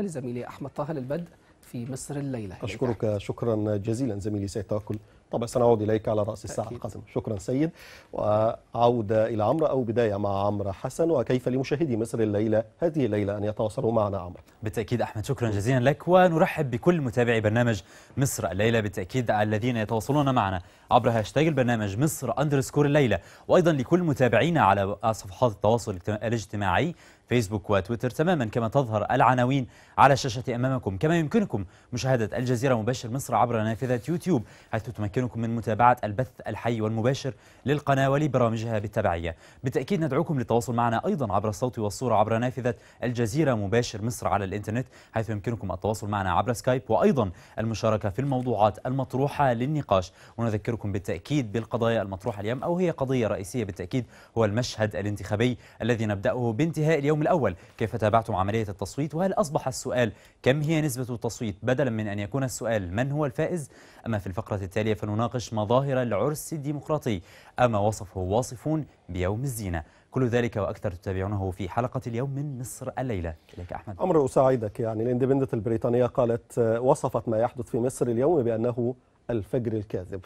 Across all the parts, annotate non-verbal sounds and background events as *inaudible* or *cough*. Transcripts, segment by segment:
لزميلي أحمد طه للبدء في مصر الليلة أشكرك شكرا جزيلا زميلي سيد توكل طبعا سنعود إليك على رأس الساعة القادمة شكرا سيد وعودة إلى عمرو أو بداية مع عمرو حسن وكيف لمشاهدي مصر الليلة هذه الليلة أن يتواصلوا معنا عمرو بالتأكيد أحمد شكرا جزيلا لك ونرحب بكل متابعي برنامج مصر الليلة بالتأكيد على الذين يتواصلون معنا عبر هاشتاج البرنامج مصر أندرسكور الليلة وأيضا لكل متابعينا على صفحات التواصل الاجتماعي فيسبوك وتويتر تماما كما تظهر العناوين على الشاشة أمامكم كما يمكنكم مشاهدة الجزيرة مباشر مصر عبر نافذة يوتيوب حيث تمكنكم من متابعة البث الحي والمباشر للقناة ولبرامجها بالتبعية بالتأكيد ندعوكم للتواصل معنا أيضا عبر الصوت والصورة عبر نافذة الجزيرة مباشر مصر على الإنترنت حيث يمكنكم التواصل معنا عبر سكايب وأيضا المشاركة في الموضوعات المطروحة للنقاش ونذكركم بالتأكيد بالقضايا المطروحة اليوم أو هي قضية رئيسية بالتأكيد هو المشهد الانتخابي الذي نبدأه بانتهاء اليوم اليوم الأول كيف تابعتم عملية التصويت وهل أصبح السؤال كم هي نسبة التصويت بدلا من أن يكون السؤال من هو الفائز أما في الفقرة التالية فنناقش مظاهر العرس الديمقراطي أما وصفه واصفون بيوم الزينة كل ذلك وأكثر تتابعونه في حلقة اليوم من مصر الليلة إليك أحمد أمر أساعدك يعني الاندبندنت البريطانية قالت وصفت ما يحدث في مصر اليوم بأنه الفجر الكاذب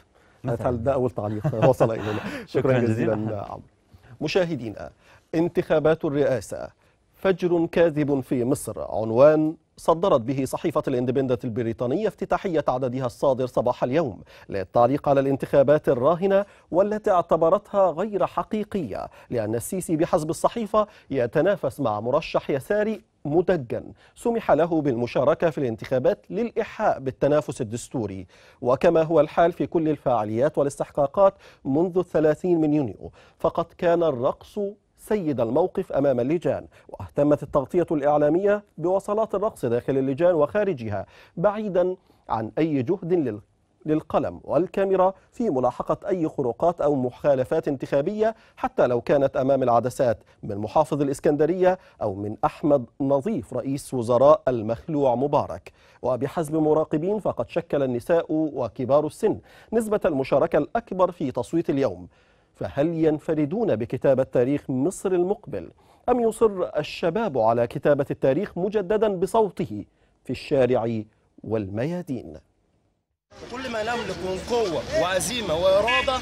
ده أول تعليق وصل إلينا *laughs* شكرا, شكرا جزيلا, مشاهدينا انتخابات الرئاسة فجر كاذب في مصر عنوان صدرت به صحيفة الاندبندنت البريطانية افتتاحية عددها الصادر صباح اليوم للتعليق على الانتخابات الراهنة والتي اعتبرتها غير حقيقية لأن السيسي بحسب الصحيفة يتنافس مع مرشح يساري مدجن سمح له بالمشاركة في الانتخابات للإحاء بالتنافس الدستوري وكما هو الحال في كل الفعاليات والاستحقاقات منذ الثلاثين من يونيو فقد كان الرقص سيد الموقف أمام اللجان واهتمت التغطية الإعلامية بوصلات الرقص داخل اللجان وخارجها بعيدا عن أي جهد للقلم والكاميرا في ملاحقة أي خروقات أو مخالفات انتخابية حتى لو كانت أمام العدسات من محافظ الإسكندرية أو من أحمد نظيف رئيس وزراء المخلوع مبارك وبحسب مراقبين فقد شكل النساء وكبار السن نسبة المشاركة الأكبر في تصويت اليوم فهل ينفردون بكتابة تاريخ مصر المقبل أم يصر الشباب على كتابة التاريخ مجددا بصوته في الشارع والميادين كل ما نملك من قوة وعزيمة وإرادة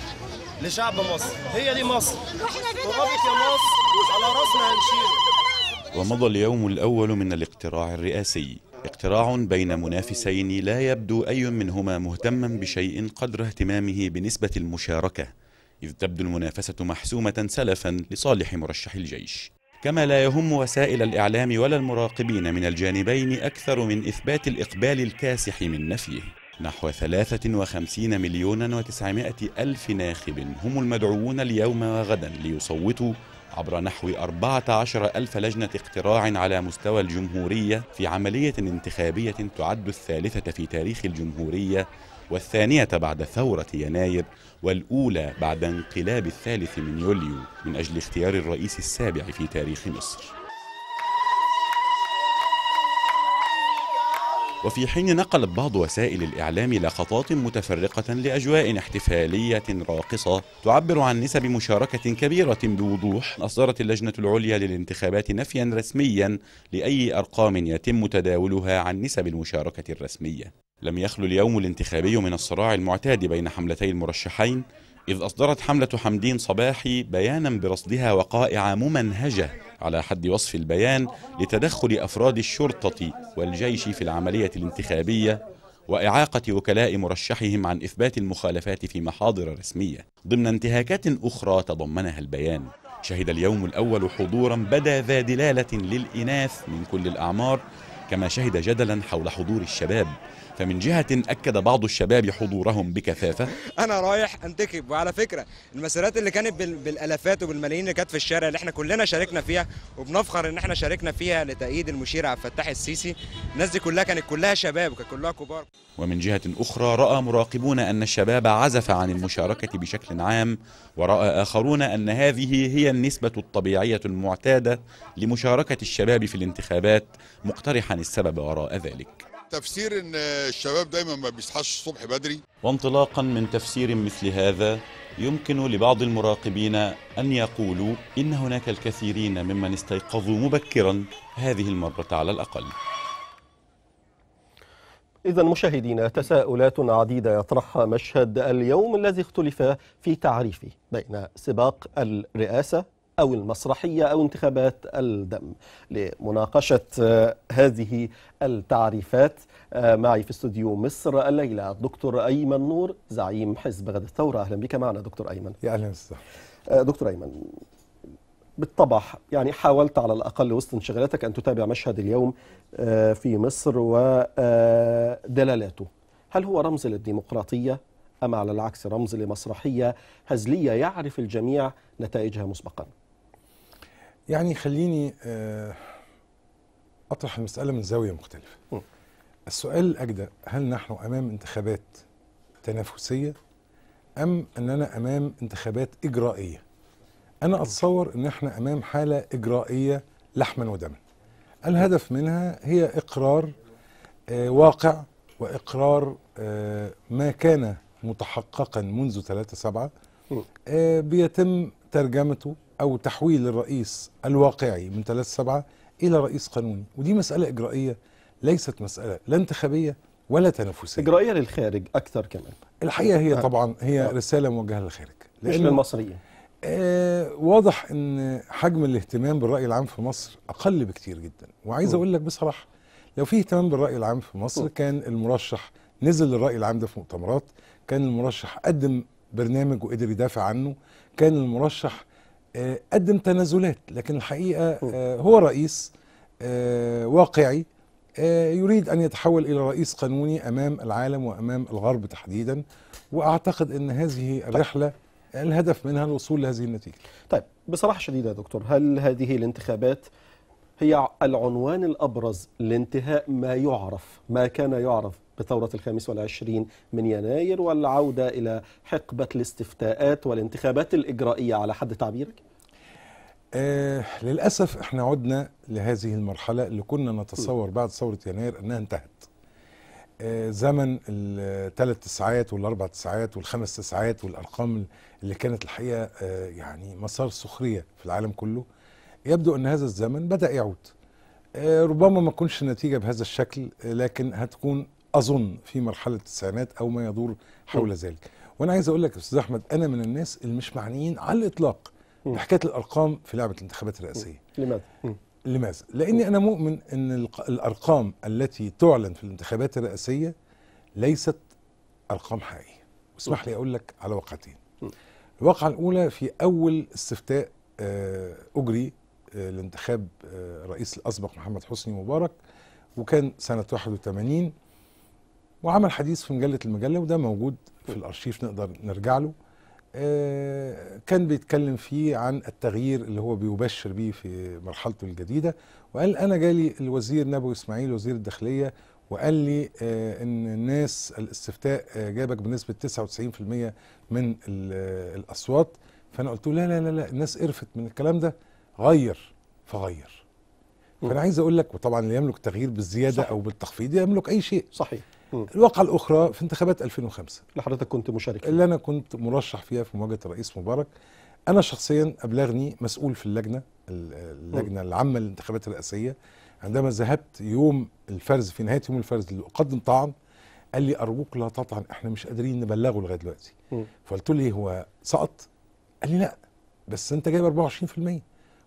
لشعب مصر هي دي مصر ترابط يا مصر على راسنا هنشيله ومضى اليوم الأول من الاقتراع الرئاسي اقتراع بين منافسين لا يبدو أي منهما مهتما بشيء قدر اهتمامه بنسبة المشاركة إذ تبدو المنافسة محسومة سلفا لصالح مرشح الجيش كما لا يهم وسائل الإعلام ولا المراقبين من الجانبين أكثر من إثبات الإقبال الكاسح من نفيه نحو 53 مليون و900 ألف ناخب هم المدعوون اليوم وغدا ليصوتوا عبر نحو 14 ألف لجنة اقتراع على مستوى الجمهورية في عملية انتخابية تعد الثالثة في تاريخ الجمهورية والثانية بعد ثورة يناير والأولى بعد انقلاب الثالث من يوليو من أجل اختيار الرئيس السابع في تاريخ مصر وفي حين نقلت بعض وسائل الإعلام لقطات متفرقة لأجواء احتفالية راقصة تعبر عن نسب مشاركة كبيرة بوضوح أصدرت اللجنة العليا للانتخابات نفيا رسميا لأي أرقام يتم تداولها عن نسب المشاركة الرسمية لم يخلو اليوم الانتخابي من الصراع المعتاد بين حملتي المرشحين إذ أصدرت حملة حمدين صباحي بيانا برصدها وقائع ممنهجة على حد وصف البيان لتدخل أفراد الشرطة والجيش في العملية الانتخابية وإعاقة وكلاء مرشحهم عن إثبات المخالفات في محاضر رسمية ضمن انتهاكات أخرى تضمنها البيان شهد اليوم الأول حضورا بدا ذا دلالة للإناث من كل الأعمار كما شهد جدلا حول حضور الشباب فمن جهة أكد بعض الشباب حضورهم بكثافة أنا رايح أنتخب وعلى فكرة المسيرات اللي كانت بالألافات وبالملايين اللي كانت في الشارع اللي احنا كلنا شاركنا فيها وبنفخر إن احنا شاركنا فيها لتأييد المشير عبد الفتاح السيسي الناس دي كلها كانت كلها شباب وكانت كلها كبار ومن جهة أخرى رأى مراقبون أن الشباب عزف عن المشاركة بشكل عام ورأى آخرون أن هذه هي النسبة الطبيعية المعتادة لمشاركة الشباب في الانتخابات مقترحا السبب وراء ذلك تفسير ان الشباب دايما ما بيصحاش الصبح بدري وانطلاقا من تفسير مثل هذا يمكن لبعض المراقبين ان يقولوا ان هناك الكثيرين ممن استيقظوا مبكرا هذه المره على الاقل إذا مشاهدينا تساؤلات عديدة يطرحها مشهد اليوم الذي اختلف في تعريفه بين سباق الرئاسة أو المسرحية أو انتخابات الدم لمناقشة آه، هذه التعريفات آه، معي في استوديو مصر الليلة الدكتور أيمن نور زعيم حزب غد الثورة أهلا بك معنا دكتور أيمن يا أهلا آه، دكتور أيمن بالطبع يعني حاولت على الأقل وسط انشغالاتك أن تتابع مشهد اليوم في مصر ودلالاته هل هو رمز للديمقراطية أم على العكس رمز لمسرحية هزلية يعرف الجميع نتائجها مسبقاً يعني خليني آه، اطرح المساله من زاويه مختلفه السؤال الاجدى هل نحن امام انتخابات تنافسيه ام اننا امام انتخابات اجرائيه انا اتصور ان احنا امام حاله اجرائيه لحما ودما الهدف منها هي اقرار آه، واقع واقرار آه، ما كان متحققا منذ 3 7 بيتم ترجمته أو تحويل الرئيس الواقعي من 3/7 إلى رئيس قانوني ودي مسألة إجرائية ليست مسألة لا انتخابية ولا تنافسية إجرائية للخارج أكثر كمان الحقيقة هي آه. طبعا هي آه. رسالة موجهة للخارج مش للمصريين آه واضح ان حجم الاهتمام بالراي العام في مصر اقل بكتير جدا وعايز اقول لك بصراحه لو في اهتمام بالراي العام في مصر كان المرشح نزل للراي العام ده في مؤتمرات كان المرشح قدم برنامج وقدر يدافع عنه كان المرشح آه، قدم تنازلات لكن الحقيقه آه، هو رئيس آه، واقعي يريد ان يتحول الى رئيس قانوني امام العالم وامام الغرب تحديدا واعتقد ان هذه طيب. الرحله الهدف منها الوصول لهذه النتيجه. طيب بصراحه شديده يا دكتور هل هذه الانتخابات هي العنوان الأبرز لانتهاء ما يعرف ما كان يعرف بثورة الخامس والعشرين من يناير والعودة إلى حقبة الاستفتاءات والانتخابات الإجرائية على حد تعبيرك؟ آه للأسف احنا عدنا لهذه المرحلة اللي كنا نتصور بعد ثورة يناير أنها انتهت آه زمن الثلاث تسعات والأربع تسعات والخمس تسعات والأرقام اللي كانت الحقيقة آه يعني مسار سخرية في العالم كله يبدو أن هذا الزمن بدأ يعود آه، ربما ما تكونش النتيجة بهذا الشكل لكن هتكون أظن في مرحلة التسعينات أو ما يدور حول ذلك وأنا عايز أقول لك يا أستاذ أحمد أنا من الناس اللي مش معنيين على الإطلاق بحكاية الأرقام في لعبة الانتخابات الرئاسية لماذا؟ لماذا؟ لأني أنا مؤمن أن الأرقام التي تعلن في الانتخابات الرئاسية ليست أرقام حقيقية واسمح لي أقول لك على واقعتين الواقعة الأولى في أول استفتاء آه، أجري لانتخاب آه، الرئيس الاسبق محمد حسني مبارك وكان سنه 81 وعمل حديث في مجله المجله وده موجود في الارشيف نقدر نرجع له آه، كان بيتكلم فيه عن التغيير اللي هو بيبشر بيه في مرحلته الجديده وقال انا جالي الوزير نبوي اسماعيل وزير الداخليه وقال لي آه، ان الناس الاستفتاء جابك بنسبه 99% من الاصوات فانا قلت له لا لا لا الناس قرفت من الكلام ده غير فغير م. فانا عايز اقول لك وطبعا اللي يملك التغيير بالزياده صحيح. او بالتخفيض يملك اي شيء صحيح الواقع الواقعه الاخرى في انتخابات 2005 اللي حضرتك كنت مشارك اللي انا كنت مرشح فيها في مواجهه الرئيس مبارك انا شخصيا ابلغني مسؤول في اللجنه اللجنه العامه للانتخابات الرئاسيه عندما ذهبت يوم الفرز في نهايه يوم الفرز لاقدم طعن قال لي ارجوك لا تطعن احنا مش قادرين نبلغه لغايه دلوقتي فقلت له هو سقط قال لي لا بس انت جايب 24%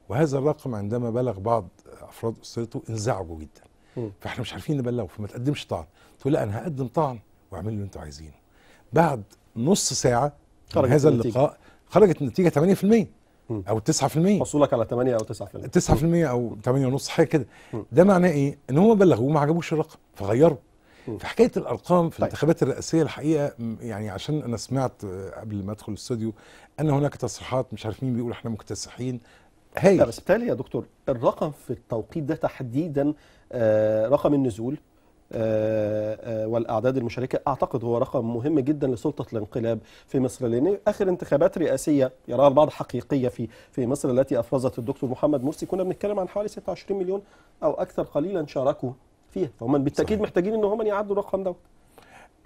وهذا الرقم عندما بلغ بعض افراد اسرته انزعجوا جدا م. فاحنا مش عارفين نبلغه فما تقدمش طعن تقول لا انا هقدم طعن واعمل اللي انتوا عايزينه بعد نص ساعه خرجت هذا اللقاء خرجت النتيجه 8% او 9% حصولك على 8 او 9% 9% او 8 ونص حاجه كده ده معناه ايه ان هم بلغوه ما عجبوش الرقم فغيروا فحكايه الارقام في طيب. الانتخابات الرئاسيه الحقيقه يعني عشان انا سمعت قبل ما ادخل الاستوديو ان هناك تصريحات مش عارف مين بيقول احنا مكتسحين لا بس بالتالي يا دكتور الرقم في التوقيت ده تحديدا آه، رقم النزول آه، آه، والاعداد المشاركه اعتقد هو رقم مهم جدا لسلطه الانقلاب في مصر لان اخر انتخابات رئاسيه يراها البعض حقيقيه في في مصر التي افرزت الدكتور محمد مرسي كنا بنتكلم عن حوالي 26 مليون او اكثر قليلا شاركوا فيها فهم بالتاكيد صحيح. محتاجين ان هم يعدوا الرقم دوت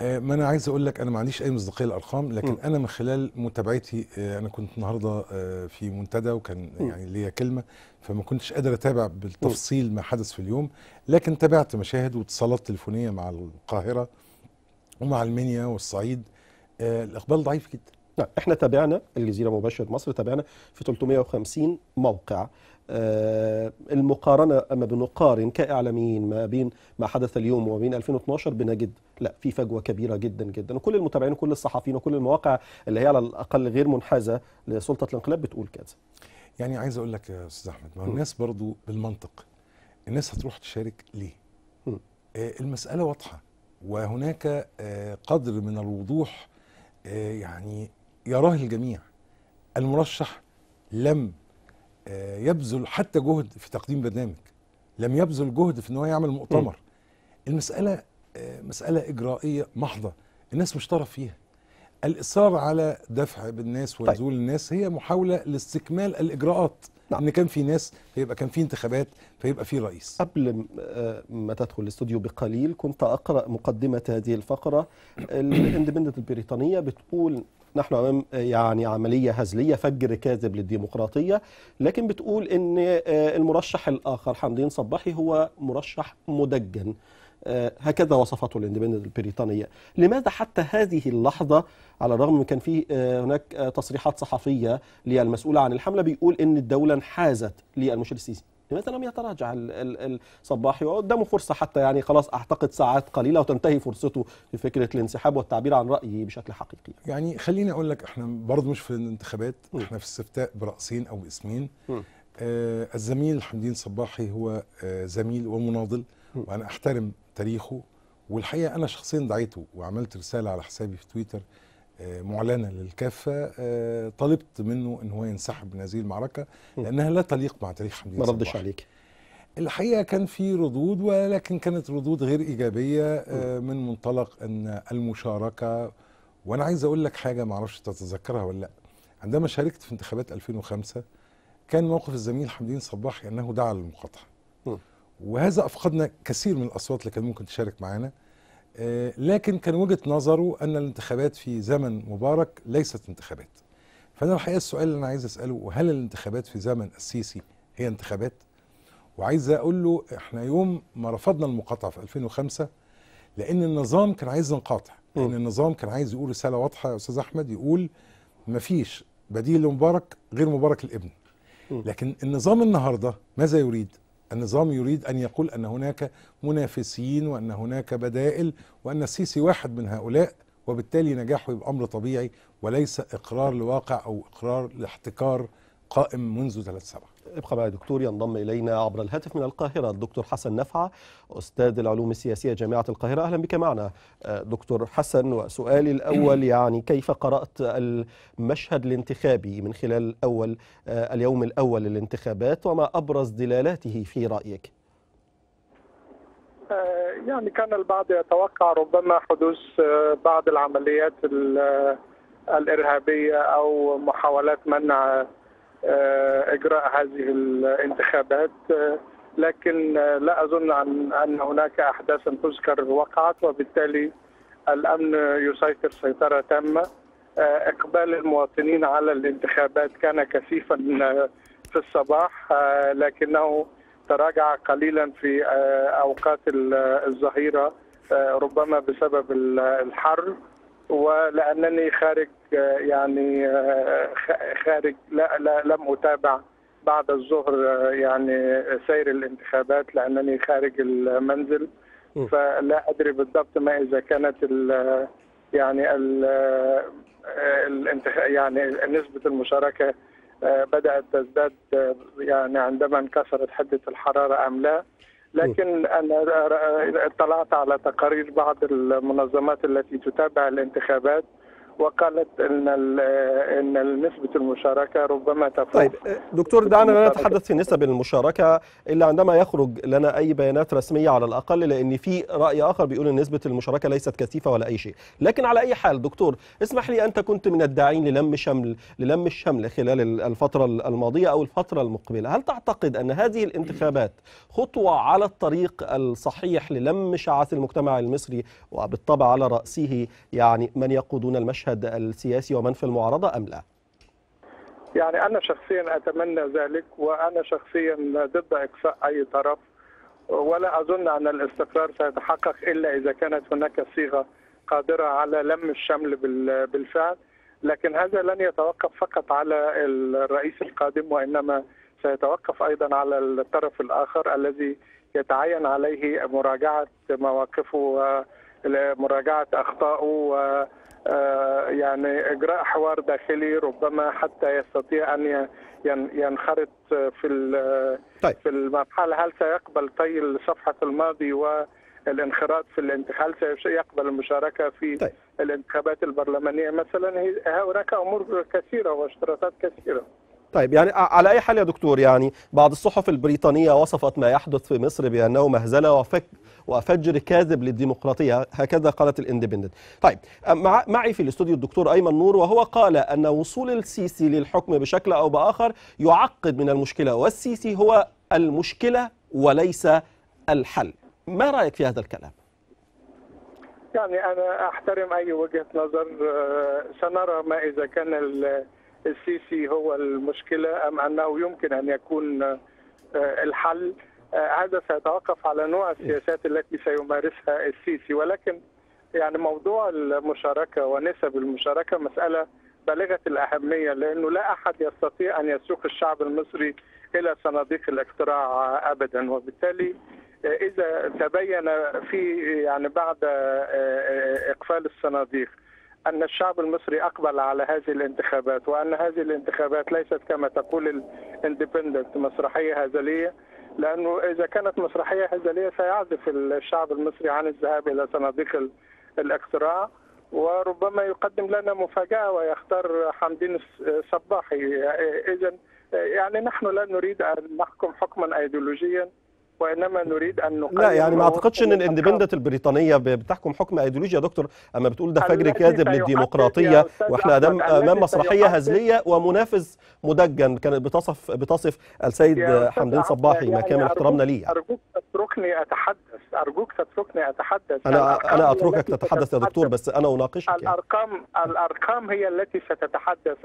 آه، ما انا عايز اقول لك انا ما عنديش اي مصداقيه للارقام لكن م. انا من خلال متابعتي آه، انا كنت النهارده آه، في منتدى وكان م. يعني ليا كلمه فما كنتش قادر اتابع بالتفصيل ما حدث في اليوم لكن تابعت مشاهد واتصالات تليفونيه مع القاهره ومع المنيا والصعيد الاقبال ضعيف جدا نعم، احنا تابعنا الجزيره مباشر مصر تابعنا في 350 موقع آه، المقارنة أما بنقارن كإعلاميين ما بين ما حدث اليوم وما بين 2012 بنجد لا في فجوة كبيرة جدا جدا وكل المتابعين وكل الصحفيين وكل المواقع اللي هي على الأقل غير منحازة لسلطة الانقلاب بتقول كذا يعني عايز أقول لك يا أستاذ أحمد ما الناس برضو بالمنطق الناس هتروح تشارك ليه؟ آه، المسألة واضحة وهناك آه، قدر من الوضوح يعني يراه الجميع المرشح لم آه، يبذل حتى جهد في تقديم برنامج لم يبذل جهد في ان هو يعمل مؤتمر المساله آه، مساله اجرائيه محضه الناس مش طرف فيها الاصرار على دفع بالناس طيب. ونزول طيب. الناس هي محاوله لاستكمال الاجراءات نعم. ان كان في ناس فيبقى كان في انتخابات فيبقى في رئيس قبل آه، ما تدخل الاستوديو بقليل كنت اقرا مقدمه هذه الفقره *clears throat* الاندبندنت البريطانيه بتقول نحن امام يعني عمليه هزليه فجر كاذب للديمقراطيه لكن بتقول ان آه، المرشح الاخر حمدين صباحي هو مرشح مدجن آه، هكذا وصفته الاندبندنت البريطانيه لماذا حتى هذه اللحظه على الرغم من كان في آه، هناك تصريحات صحفيه للمسؤوله عن الحمله بيقول ان الدوله انحازت للمشير السيسي لماذا لم يتراجع الصباحي وقدامه فرصه حتى يعني خلاص اعتقد ساعات قليله وتنتهي فرصته في فكره الانسحاب والتعبير عن رايه بشكل حقيقي يعني خليني اقول لك احنا برضه مش في الانتخابات م. احنا في استفتاء براسين او اسمين آه الزميل حمدين صباحي هو آه زميل ومناضل م. وانا احترم تاريخه والحقيقه انا شخصيا دعيته وعملت رساله على حسابي في تويتر معلنه للكافه آه، طلبت منه ان هو ينسحب من هذه المعركه لانها لا تليق مع تاريخ حمدين ما ردش عليك الحقيقه كان في ردود ولكن كانت ردود غير ايجابيه آه، من منطلق ان المشاركه وانا عايز اقول لك حاجه ما اعرفش تتذكرها ولا لا عندما شاركت في انتخابات 2005 كان موقف الزميل حمدين صباح انه دعا للمقاطعه وهذا افقدنا كثير من الاصوات اللي كان ممكن تشارك معانا آه، لكن كان وجهه نظره ان الانتخابات في زمن مبارك ليست انتخابات فانا الحقيقه السؤال اللي انا عايز اساله هل الانتخابات في زمن السيسي هي انتخابات وعايز اقول له احنا يوم ما رفضنا المقاطعه في 2005 لان النظام كان عايز نقاطع لان النظام كان عايز يقول رساله واضحه يا استاذ احمد يقول ما فيش بديل لمبارك غير مبارك الابن لكن النظام النهارده ماذا يريد النظام يريد أن يقول أن هناك منافسين وأن هناك بدائل وأن السيسي واحد من هؤلاء وبالتالي نجاحه يبقى أمر طبيعي وليس إقرار لواقع أو إقرار لاحتكار قائم منذ ثلاث سنوات ابقى معي دكتور ينضم إلينا عبر الهاتف من القاهرة الدكتور حسن نفعة أستاذ العلوم السياسية جامعة القاهرة أهلا بك معنا آه، دكتور حسن وسؤالي الأول *clears throat* يعني كيف قرأت المشهد الانتخابي من خلال أول آه، اليوم الأول للانتخابات وما أبرز دلالاته في رأيك؟ آه، يعني كان البعض يتوقع ربما حدوث بعض العمليات الإرهابية أو محاولات منع اجراء آه، هذه الانتخابات آه، لكن آه، لا اظن ان ان هناك احداثا تذكر وقعت وبالتالي الامن يسيطر سيطره تامه اقبال المواطنين على الانتخابات كان كثيفا في الصباح لكنه تراجع قليلا في اوقات الظهيره ربما بسبب الحر ولانني خارج يعني خارج لا, لا لم اتابع بعد الظهر يعني سير الانتخابات لانني خارج المنزل فلا ادري بالضبط ما اذا كانت الـ يعني الانتخاب يعني نسبه المشاركه بدات تزداد يعني عندما انكسرت حده الحراره ام لا لكن انا اطلعت على تقارير بعض المنظمات التي تتابع الانتخابات وقالت ان ان نسبه المشاركه ربما تفوق طيب دكتور دعنا لا نتحدث في نسب المشاركه الا عندما يخرج لنا اي بيانات رسميه على الاقل لان في راي اخر بيقول ان نسبه المشاركه ليست كثيفه ولا اي شيء لكن على اي حال دكتور اسمح لي انت كنت من الداعين للم شمل للم الشمل خلال الفتره الماضيه او الفتره المقبله هل تعتقد ان هذه الانتخابات خطوه على الطريق الصحيح للم شعث المجتمع المصري وبالطبع على راسه يعني من يقودون المشهد المشهد السياسي ومن في المعارضة أم لا؟ يعني أنا شخصيا أتمنى ذلك وأنا شخصيا ضد إكفاء أي طرف ولا أظن أن الاستقرار سيتحقق إلا إذا كانت هناك صيغة قادرة على لم الشمل بالفعل لكن هذا لن يتوقف فقط على الرئيس القادم وإنما سيتوقف أيضا على الطرف الآخر الذي يتعين عليه مراجعة مواقفه لمراجعه اخطائه و آه، يعني اجراء حوار داخلي ربما حتى يستطيع ان ينخرط في طيب. في المرحله هل سيقبل طي صفحه الماضي و الانخراط في الانتخاب سيقبل المشاركه في طيب. الانتخابات البرلمانيه مثلا هناك امور كثيره واشتراطات كثيره طيب يعني على أي حال يا دكتور يعني بعض الصحف البريطانية وصفت ما يحدث في مصر بأنه مهزلة وفك وفجر كاذب للديمقراطية هكذا قالت الاندبندنت طيب معي في الاستوديو الدكتور أيمن نور وهو قال أن وصول السيسي للحكم بشكل أو بآخر يعقد من المشكلة والسيسي هو المشكلة وليس الحل ما رأيك في هذا الكلام؟ يعني أنا أحترم أي وجهة نظر آه، سنرى ما إذا كان السيسي هو المشكله ام انه يمكن ان يكون آه، الحل آه، هذا سيتوقف على نوع السياسات التي سيمارسها السيسي ولكن يعني موضوع المشاركه ونسب المشاركه مساله بالغه الاهميه لانه لا احد يستطيع ان يسوق الشعب المصري الى صناديق الاقتراع ابدا وبالتالي آه، اذا تبين في يعني بعد اقفال الصناديق أن الشعب المصري أقبل على هذه الانتخابات وأن هذه الانتخابات ليست كما تقول الاندبندنت مسرحية هزلية لأنه إذا كانت مسرحية هزلية سيعزف الشعب المصري عن الذهاب إلى صناديق الاقتراع وربما يقدم لنا مفاجأة ويختار حمدين الصباحي إذا يعني نحن لا نريد أن نحكم حكما أيديولوجيا وانما نريد ان نقيم لا يعني ما اعتقدش ان الاندبندنت البريطانيه بتحكم حكم ايديولوجيا يا دكتور اما بتقول ده فجر كاذب للديمقراطيه واحنا امام امام مسرحيه هزليه ومنافس مدجن كانت بتصف بتصف السيد حمدان صباحي يعني ما كامل احترامنا ليه ارجوك تتركني اتحدث ارجوك تتركني اتحدث انا انا اتركك تتحدث يا دكتور بس انا اناقشك يعني. الارقام يعني. الارقام هي التي ستتحدث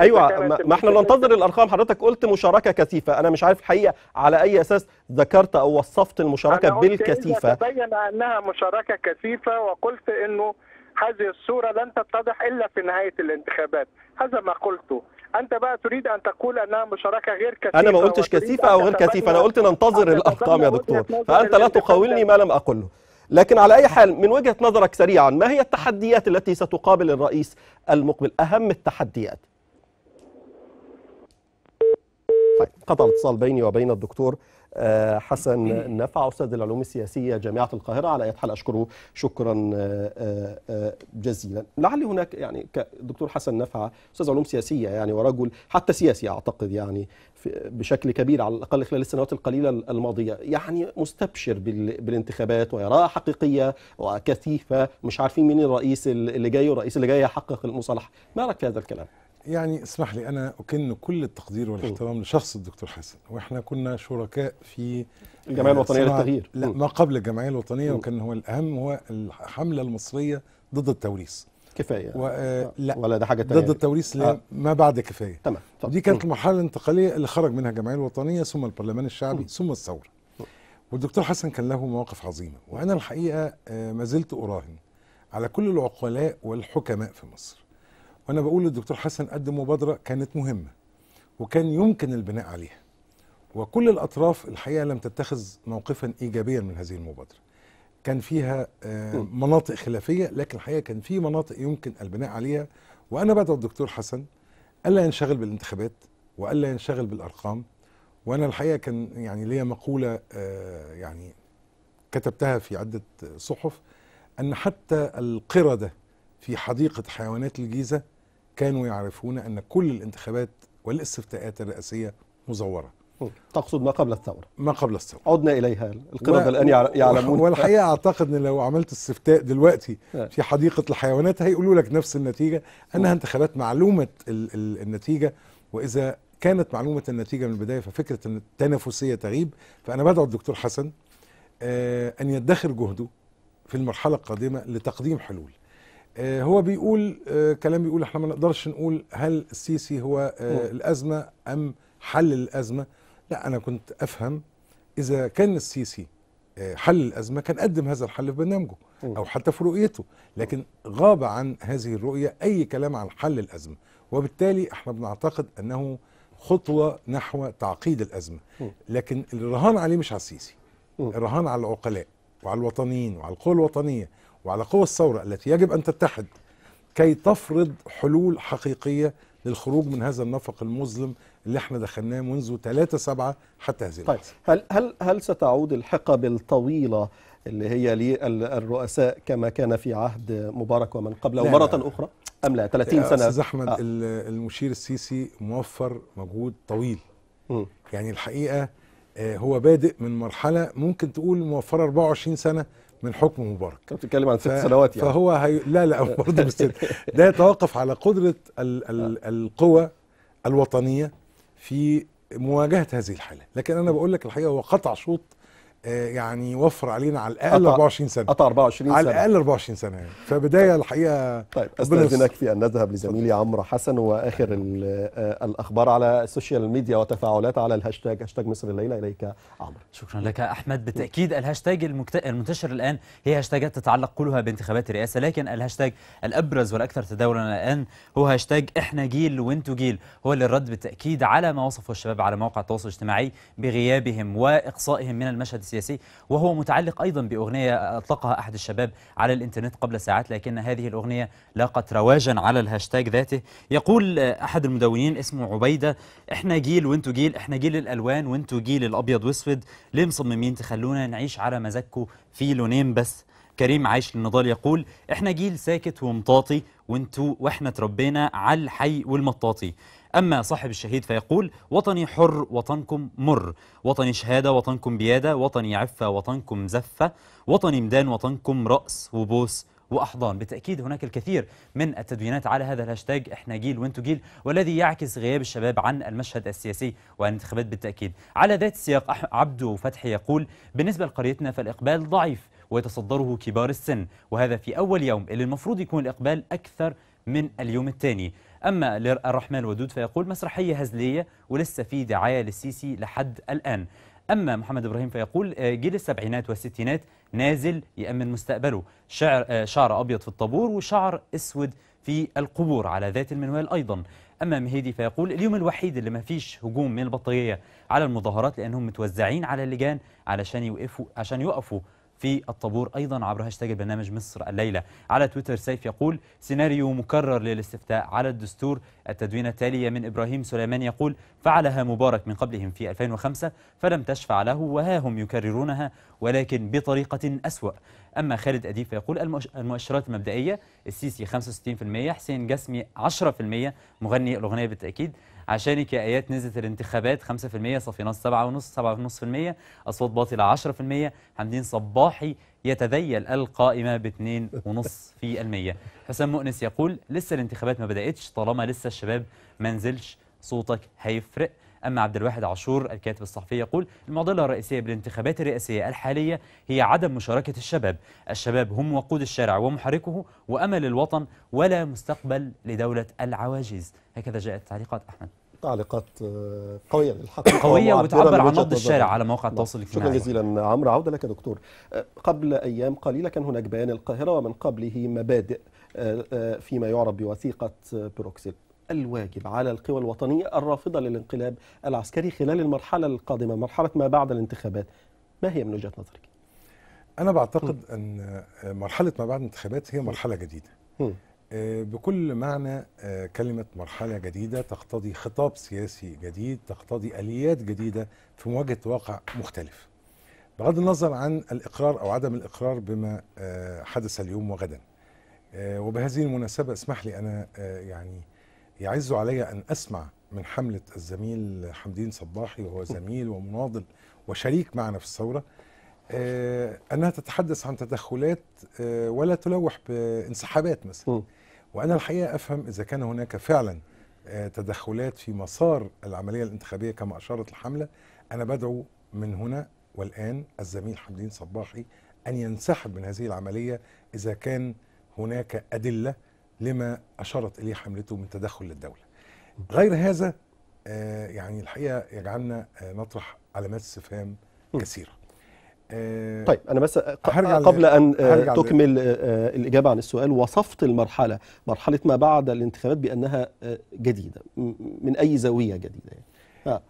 ايوه ما احنا ننتظر الارقام حضرتك قلت مشاركه كثيفه انا مش عارف الحقيقه على اي اساس ذكرت أو وصفت المشاركة أنا بالكثيفة تبين أنها مشاركة كثيفة وقلت أنه هذه الصورة لن تتضح إلا في نهاية الانتخابات هذا ما قلته انت بقى تريد ان تقول انها مشاركه غير كثيفه انا ما قلتش كثيفه او غير كثيفه انا قلت ننتظر الارقام يا دكتور فانت لا تقاولني ما لم اقله لكن على اي حال من وجهه نظرك سريعا ما هي التحديات التي ستقابل الرئيس المقبل اهم التحديات طيب قطع الاتصال بيني وبين الدكتور آه، حسن نفع أستاذ العلوم السياسية جامعة القاهرة على أي حال أشكره شكرا آه، آه، جزيلا لعل هناك يعني دكتور حسن نفع أستاذ علوم سياسية يعني ورجل حتى سياسي أعتقد يعني بشكل كبير على الأقل خلال السنوات القليلة الماضية يعني مستبشر بالانتخابات ويراها حقيقية وكثيفة مش عارفين مين الرئيس اللي جاي والرئيس اللي جاي يحقق المصالحة ما رأيك في هذا الكلام؟ يعني اسمح لي انا اكن كل التقدير والاحترام لشخص الدكتور حسن واحنا كنا شركاء في الجمعيه الوطنيه آه، للتغيير لا ما قبل الجمعيه الوطنيه وكان هو الاهم هو الحمله المصريه ضد التوريث كفايه و... آه، آه، لا ولا ده حاجه تانية ضد التوريث لا آه. ما بعد كفايه تمام دي كانت المرحله الانتقاليه اللي خرج منها الجمعيه الوطنيه ثم البرلمان الشعبي م. ثم الثوره والدكتور حسن كان له مواقف عظيمه وانا الحقيقه آه ما زلت اراهن على كل العقلاء والحكماء في مصر وانا بقول للدكتور حسن قدم مبادره كانت مهمه وكان يمكن البناء عليها وكل الاطراف الحقيقه لم تتخذ موقفا ايجابيا من هذه المبادره كان فيها آه، مناطق خلافيه لكن الحقيقه كان في مناطق يمكن البناء عليها وانا بدعو الدكتور حسن الا ينشغل بالانتخابات والا ينشغل بالارقام وانا الحقيقه كان يعني ليا مقوله آه، يعني كتبتها في عده صحف ان حتى القرده في حديقه حيوانات الجيزه كانوا يعرفون أن كل الانتخابات والاستفتاءات الرئاسية مزورة تقصد ما قبل الثورة ما قبل الثورة عدنا إليها القردة و... الآن يعلمون والحقيقة أعتقد أن لو عملت استفتاء دلوقتي *laughs* نعم. في حديقة الحيوانات هيقولوا لك نفس النتيجة أنها نعم. انتخابات معلومة ال... ال... النتيجة وإذا كانت معلومة النتيجة من البداية ففكرة التنافسية تغيب فأنا بدعو الدكتور حسن آه، أن يدخر جهده في المرحلة القادمة لتقديم حلول آه، هو بيقول آه، كلام بيقول احنا ما نقدرش نقول هل السيسي هو آه، الازمه ام حل الازمه لا انا كنت افهم اذا كان السيسي حل الازمه كان قدم هذا الحل في برنامجه او حتى في رؤيته لكن غاب عن هذه الرؤيه اي كلام عن حل الازمه وبالتالي احنا بنعتقد انه خطوه نحو تعقيد الازمه لكن الرهان عليه مش على السيسي الرهان على العقلاء وعلى الوطنيين وعلى القوى الوطنيه وعلى قوى الثورة التي يجب أن تتحد كي تفرض حلول حقيقية للخروج من هذا النفق المظلم اللي احنا دخلناه منذ 3 سبعة حتى هذه طيب هل هل هل ستعود الحقب الطويله اللي هي للرؤساء كما كان في عهد مبارك ومن قبله مرة أخرى أم لا 30 سنة أستاذ أحمد آه. المشير السيسي موفر مجهود طويل م. يعني الحقيقة آه، هو بادئ من مرحلة ممكن تقول موفرة 24 سنة من حكم مبارك انت بتتكلم عن ست ف... سنوات يعني فهو هي... لا لا برضه مش ده يتوقف على قدره ال... ال... القوى الوطنيه في مواجهه هذه الحاله لكن انا بقول لك الحقيقه هو قطع شوط آه، يعني يوفر علينا على الاقل 24 سنه قطع 24 سنه على الاقل 24 سنه يعني فبدايه طيب. الحقيقه طيب استاذنك في ان نذهب لزميلي عمرو حسن واخر آه، الاخبار على السوشيال ميديا وتفاعلات على الهاشتاج هاشتاج مصر الليله اليك عمرو شكرا لك احمد بالتاكيد الهاشتاج المنتشر الان هي هاشتاجات تتعلق كلها بانتخابات الرئاسه لكن الهاشتاج الابرز والاكثر تداولا الان هو هاشتاج احنا جيل وانتو جيل هو للرد بالتاكيد على ما وصفه الشباب على مواقع التواصل الاجتماعي بغيابهم واقصائهم من المشهد السياسي وهو متعلق أيضا بأغنية أطلقها أحد الشباب على الإنترنت قبل ساعات لكن هذه الأغنية لاقت رواجا على الهاشتاج ذاته يقول أحد المدونين اسمه عبيدة إحنا جيل وانتوا جيل إحنا جيل الألوان وانتوا جيل الأبيض واسود ليه مصممين تخلونا نعيش على مزاجكم في لونين بس كريم عايش للنضال يقول احنا جيل ساكت ومطاطي وانتوا واحنا تربينا على الحي والمطاطي أما صاحب الشهيد فيقول وطني حر وطنكم مر وطني شهادة وطنكم بيادة وطني عفة وطنكم زفة وطني مدان وطنكم رأس وبوس واحضان بالتاكيد هناك الكثير من التدوينات على هذا الهاشتاج احنا جيل وانتو جيل والذي يعكس غياب الشباب عن المشهد السياسي والانتخابات بالتاكيد على ذات السياق عبده فتحي يقول بالنسبه لقريتنا فالاقبال ضعيف ويتصدره كبار السن وهذا في أول يوم اللي المفروض يكون الإقبال أكثر من اليوم الثاني أما الرحمن ودود فيقول مسرحية هزلية ولسه في دعاية للسيسي لحد الآن أما محمد إبراهيم فيقول آه، جيل السبعينات والستينات نازل يأمن مستقبله شعر, آه، شعر أبيض في الطابور وشعر أسود في القبور على ذات المنوال أيضا أما مهيدي فيقول اليوم الوحيد اللي ما فيش هجوم من البطارية على المظاهرات لأنهم متوزعين على اللجان علشان يوقفوا, عشان يوقفوا في الطابور أيضا عبر هاشتاج البرنامج مصر الليلة على تويتر سيف يقول سيناريو مكرر للاستفتاء على الدستور التدوينه التالية من إبراهيم سليمان يقول فعلها مبارك من قبلهم في 2005 فلم تشفع له وها هم يكررونها ولكن بطريقة أسوأ أما خالد أديب فيقول المؤشرات المبدئية السيسي 65% حسين جسمي 10% مغني الأغنية بالتأكيد عشان ايات نزلت الانتخابات 5% صافي ناس 7.5 7.5% اصوات باطله 10% حمدين صباحي يتذيل القائمه ب 2.5% حسام مؤنس يقول لسه الانتخابات ما بداتش طالما لسه الشباب ما نزلش صوتك هيفرق أما عبد الواحد عاشور الكاتب الصحفي يقول المعضلة الرئيسية بالانتخابات الرئاسية الحالية هي عدم مشاركة الشباب الشباب هم وقود الشارع ومحركه وأمل الوطن ولا مستقبل لدولة العواجيز هكذا جاءت تعليقات أحمد تعليقات آه، قوية للحقيقة *coughs* قوية وتعبر عن نبض الشارع على مواقع نعم. التواصل الاجتماعي شكرا جزيلا عمرو عودة لك دكتور آه، قبل أيام قليلة كان هناك بيان القاهرة ومن قبله مبادئ آه، فيما يعرف بوثيقة بروكسل الواجب على القوى الوطنية الرافضة للانقلاب العسكري خلال المرحلة القادمة مرحلة ما بعد الانتخابات ما هي من وجهة نظرك؟ أنا بعتقد م. أن آه، مرحلة ما بعد الانتخابات هي مرحلة جديدة م. آه، بكل معنى آه، كلمة مرحلة جديدة تقتضي خطاب سياسي جديد تقتضي أليات جديدة في مواجهة واقع مختلف بغض النظر عن الإقرار أو عدم الإقرار بما حدث اليوم وغدا وبهذه المناسبة اسمح لي أنا يعني يعز علي أن أسمع من حملة الزميل حمدين صباحي وهو زميل ومناضل وشريك معنا في الثورة آه، أنها تتحدث عن تدخلات آه، ولا تلوح بانسحابات مثلا وأنا الحقيقة أفهم إذا كان هناك فعلا آه، تدخلات في مسار العملية الانتخابية كما أشارت الحملة أنا بدعو من هنا والآن الزميل حمدين صباحي أن ينسحب من هذه العملية إذا كان هناك أدلة لما أشارت إليه حملته من تدخل للدولة غير هذا آه، يعني الحقيقة يجعلنا آه، نطرح علامات استفهام كثيرة آه، طيب انا بس قبل ان تكمل الاجابه عن السؤال وصفت المرحله مرحله ما بعد الانتخابات بانها جديده من اي زاويه جديده يعني.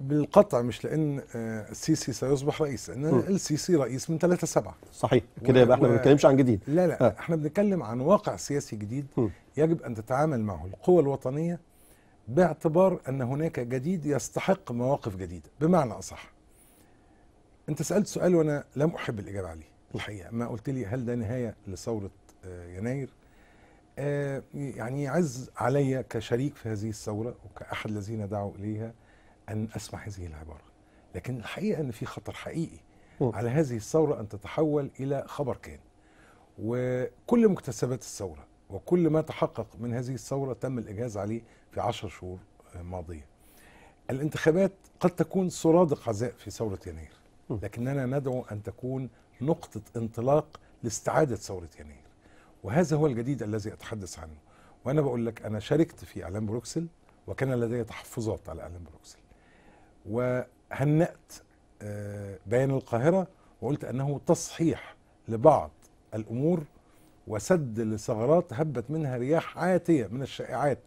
بالقطع مش لان آه، السيسي سيصبح رئيس لان السيسي رئيس من 3 7 صحيح كده يبقى احنا ما بنتكلمش عن جديد لا لا ها. احنا بنتكلم عن واقع سياسي جديد م. يجب ان تتعامل معه القوى الوطنيه باعتبار ان هناك جديد يستحق مواقف جديده بمعنى اصح انت سالت سؤال وانا لم احب الاجابه عليه الحقيقه ما قلت لي هل ده نهايه لثوره آه، يناير آه، يعني يعز علي كشريك في هذه الثوره وكاحد الذين دعوا اليها أن أسمع هذه العبارة لكن الحقيقة أن في خطر حقيقي م. على هذه الثورة أن تتحول إلى خبر كان وكل مكتسبات الثورة وكل ما تحقق من هذه الثورة تم الاجهاز عليه في عشر شهور ماضية الانتخابات قد تكون سرادق عزاء في ثورة يناير لكننا ندعو أن تكون نقطة انطلاق لاستعادة ثورة يناير وهذا هو الجديد الذي أتحدث عنه وأنا بقول لك أنا شاركت في إعلام بروكسل وكان لدي تحفظات على إعلام بروكسل وهنأت آه، بيان القاهرة وقلت أنه تصحيح لبعض الأمور وسد لثغرات هبت منها رياح عاتية من الشائعات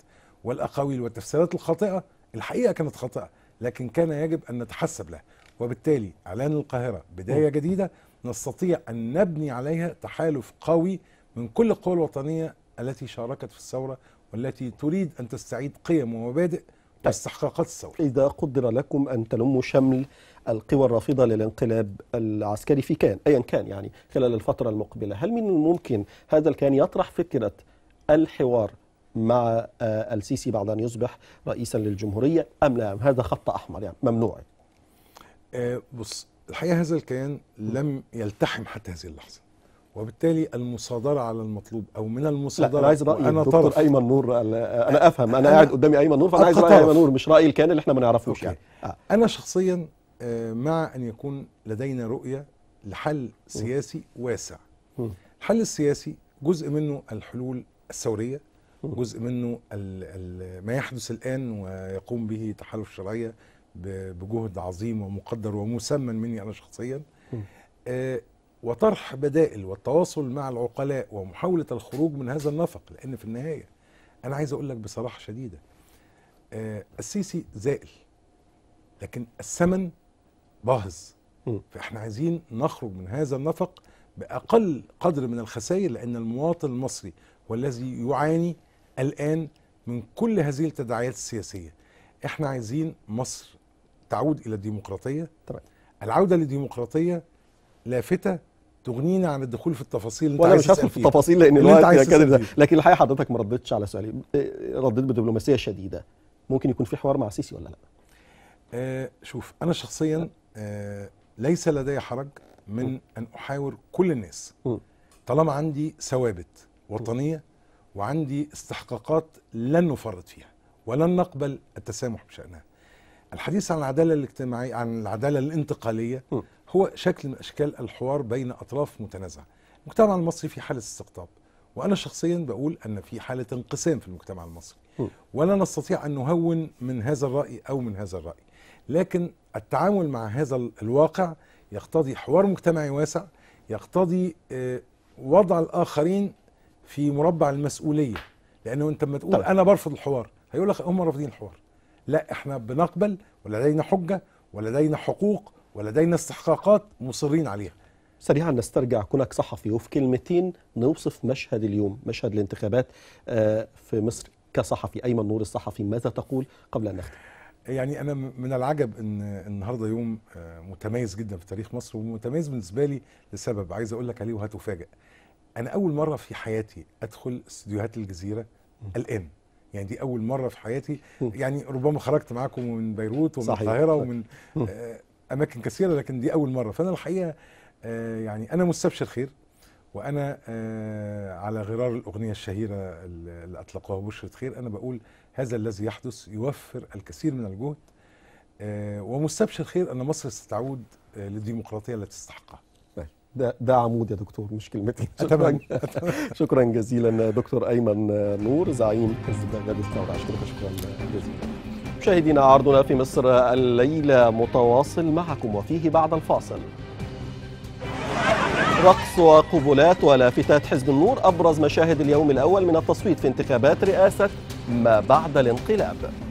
والأقاويل والتفسيرات الخاطئة الحقيقة كانت خاطئة لكن كان يجب أن نتحسب لها وبالتالي إعلان القاهرة بداية جديدة نستطيع أن نبني عليها تحالف قوي من كل القوى الوطنية التي شاركت في الثورة والتي تريد أن تستعيد قيم ومبادئ طيب. استحقاقات الثورة إذا قدر لكم أن تلموا شمل القوى الرافضة للانقلاب العسكري في كان أيا كان يعني خلال الفترة المقبلة هل من الممكن هذا الكيان يطرح فكرة الحوار مع آه، السيسي بعد أن يصبح رئيسا للجمهورية أم لا هذا خط أحمر يعني ممنوع آه، بص الحقيقة هذا الكيان لم يلتحم حتى هذه اللحظة وبالتالي المصادره على المطلوب او من المصادره لا عايز راي انا الدكتور طرف. ايمن نور انا افهم انا, أنا قاعد قدامي ايمن نور فانا عايز راي ايمن نور مش راي الكيان اللي احنا ما نعرفوش يعني آه. انا شخصيا آه، مع ان يكون لدينا رؤيه لحل سياسي واسع الحل السياسي جزء منه الحلول الثوريه جزء منه ما يحدث الان ويقوم به تحالف الشرعيه بجهد عظيم ومقدر ومسمى مني انا شخصيا وطرح بدائل والتواصل مع العقلاء ومحاولة الخروج من هذا النفق لأن في النهاية أنا عايز أقول لك بصراحة شديدة آه، السيسي زائل لكن الثمن باهظ فإحنا عايزين نخرج من هذا النفق بأقل قدر من الخسائر لأن المواطن المصري هو الذي يعاني الآن من كل هذه التداعيات السياسية إحنا عايزين مصر تعود إلى الديمقراطية طبعا. العودة للديمقراطية لافته تغنينا عن الدخول في التفاصيل انت وانا مش هدخل في التفاصيل لان الوقت كده لكن الحقيقه حضرتك ما ردتش على سؤالي إيه، رديت بدبلوماسيه شديده ممكن يكون في حوار مع سيسي ولا لا؟ آه شوف انا شخصيا آه ليس لدي حرج من م. ان احاور كل الناس م. طالما عندي ثوابت وطنيه وعندي استحقاقات لن نفرط فيها ولن نقبل التسامح بشانها. الحديث عن العداله الاجتماعيه عن العداله الانتقاليه م. هو شكل من اشكال الحوار بين اطراف متنازعه المجتمع المصري في حاله استقطاب وانا شخصيا بقول ان في حاله انقسام في المجتمع المصري ولا نستطيع ان نهون من هذا الراي او من هذا الراي لكن التعامل مع هذا الواقع يقتضي حوار مجتمعي واسع يقتضي آه، وضع الاخرين في مربع المسؤوليه لانه انت لما تقول طبعا. انا برفض الحوار هيقول لك هم رافضين الحوار لا احنا بنقبل ولدينا حجه ولدينا حقوق ولدينا استحقاقات مصرين عليها سريعا نسترجع كونك صحفي وفي كلمتين نوصف مشهد اليوم مشهد الانتخابات آه، في مصر كصحفي أيمن نور الصحفي ماذا تقول قبل أن نختم يعني أنا من العجب أن النهاردة يوم آه، متميز جدا في تاريخ مصر ومتميز بالنسبة لي لسبب عايز أقول لك عليه وهتفاجئ أنا أول مرة في حياتي أدخل استديوهات الجزيرة الآن يعني دي اول مره في حياتي يعني ربما خرجت معاكم من بيروت ومن القاهره ومن اماكن كثيره لكن دي اول مره فانا الحقيقه آه، يعني انا مستبشر خير وانا آه، على غرار الاغنيه الشهيره اللي اطلقوها بشره خير انا بقول هذا الذي يحدث يوفر الكثير من الجهد آه، ومستبشر خير ان مصر ستعود للديمقراطيه التي تستحقها طيب. ده ده عمود يا دكتور مش كلمتي *laughs* شكرا *laughs* شكرا جزيلا دكتور ايمن نور زعيم حزب بغداد الثوره اشكرك شكرا جزيلا مشاهدينا عرضنا في مصر الليلة متواصل معكم وفيه بعد الفاصل رقص وقبلات ولافتات حزب النور أبرز مشاهد اليوم الأول من التصويت في انتخابات رئاسة ما بعد الانقلاب